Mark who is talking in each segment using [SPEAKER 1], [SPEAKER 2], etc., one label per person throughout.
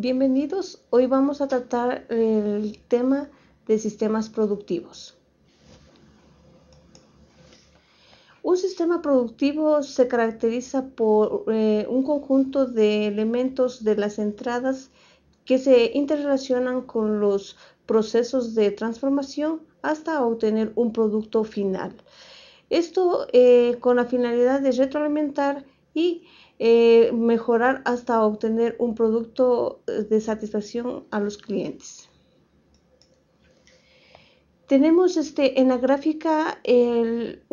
[SPEAKER 1] Bienvenidos, hoy vamos a tratar el tema de sistemas productivos. Un sistema productivo se caracteriza por eh, un conjunto de elementos de las entradas que se interrelacionan con los procesos de transformación hasta obtener un producto final. Esto eh, con la finalidad de retroalimentar y eh, mejorar hasta obtener un producto eh, de satisfacción a los clientes. Tenemos este, en la gráfica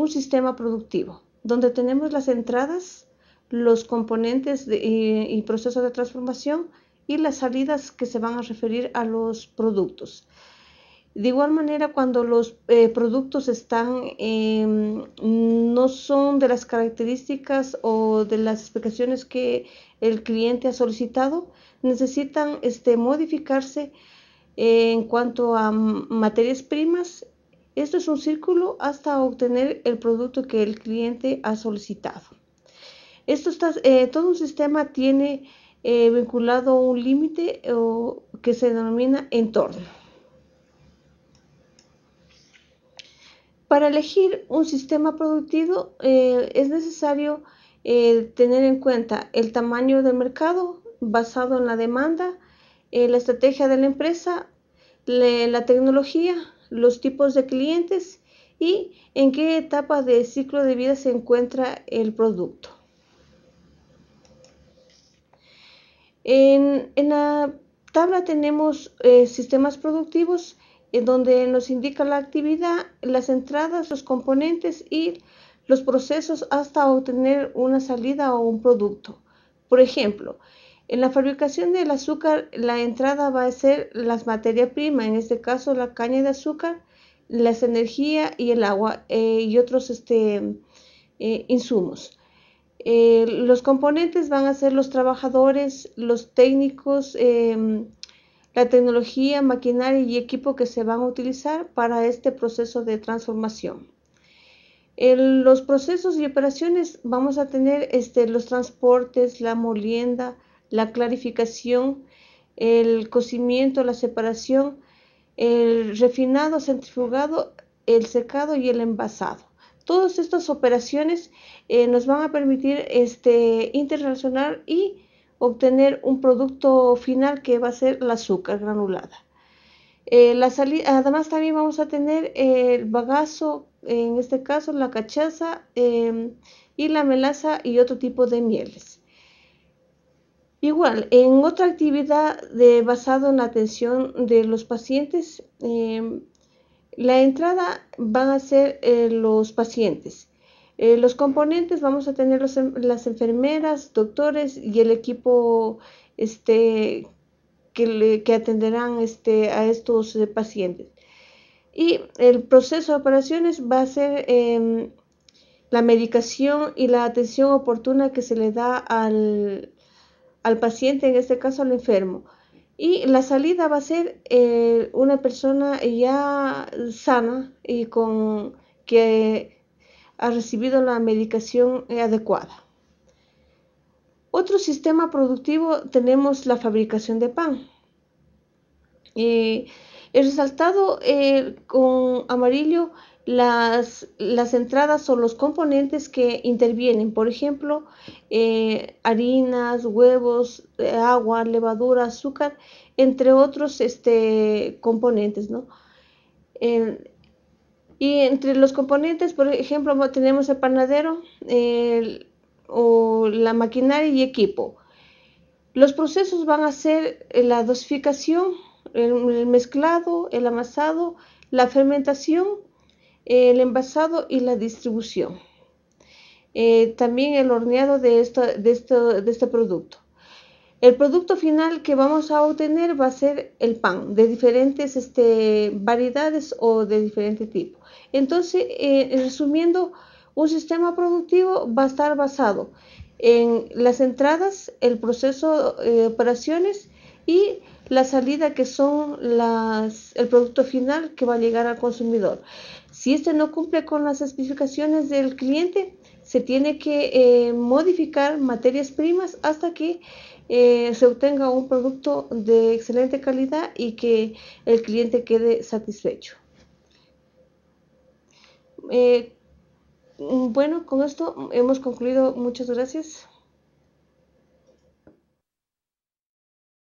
[SPEAKER 1] un sistema productivo donde tenemos las entradas, los componentes y, y procesos de transformación y las salidas que se van a referir a los productos. De igual manera, cuando los eh, productos están, em, no son de las características o de las explicaciones que el cliente ha solicitado, necesitan este, modificarse eh, en cuanto a materias primas. Esto es un círculo hasta obtener el producto que el cliente ha solicitado. Esto eh, todo un sistema tiene vinculado un límite que se denomina entorno. Para elegir un sistema productivo eh, es necesario eh, tener en cuenta el tamaño del mercado basado en la demanda, eh, la estrategia de la empresa, la tecnología, los tipos de clientes y en qué etapa de ciclo de vida se encuentra el producto. en la tabla tenemos sistemas productivos donde nos indica la actividad, las entradas, los componentes y los procesos hasta obtener una salida o un producto. Por ejemplo, en la fabricación del azúcar, la entrada va a ser las materias primas, en este caso la caña de azúcar, la energía y el agua eh, y otros este, eh, insumos. Eh, los componentes van a ser los trabajadores, los técnicos, em, la tecnología, maquinaria y equipo que se van a utilizar para este proceso de transformación. En los procesos y operaciones vamos a tener este, los transportes, la molienda, la clarificación, el cocimiento, la separación, el refinado, centrifugado, el secado y el envasado. Todas estas operaciones eh, nos van a permitir este, interrelacionar y obtener un producto final que va a ser el azúcar granulada. Eh, además también vamos a tener el bagazo, en este caso la cachaza em, y la melaza y otro tipo de mieles. Igual, en otra actividad de, basado en la atención de los pacientes, em, la entrada van a ser eh, los pacientes. Eh, los componentes vamos a tener las enfermeras, doctores y el equipo este, que, atenderán este, a estos eh, pacientes. Y el proceso de operaciones va a ser em, la medicación y la atención oportuna que se le da al, paciente, en este caso al enfermo. Y la salida va a ser eh, una persona ya sana y con que ha recibido la medicación eh, adecuada. Otro sistema productivo tenemos la fabricación de pan. El eh, he resaltado eh, con amarillo las, entradas o los componentes que intervienen, por ejemplo, harinas, huevos, agua, levadura, azúcar, entre otros este, componentes. Y entre los componentes, por ejemplo, tenemos el panadero o la maquinaria y equipo. Los procesos van a ser eh, la dosificación, el, mezclado, el amasado, la fermentación, el envasado y la distribución. Eh, también el horneado de este producto. El producto final que vamos a obtener va a ser el pan de diferentes este, variedades o de diferente tipo. Entonces, eh, resumiendo, un sistema productivo va a estar basado en las entradas, el proceso de operaciones y la salida que son el producto final que va a llegar al consumidor. Si este no cumple con las especificaciones del cliente, se tiene que eh, modificar materias primas hasta que eh, se obtenga un producto de excelente calidad y que el cliente quede satisfecho. Eh, mm, bueno, con esto hemos concluido. Muchas gracias.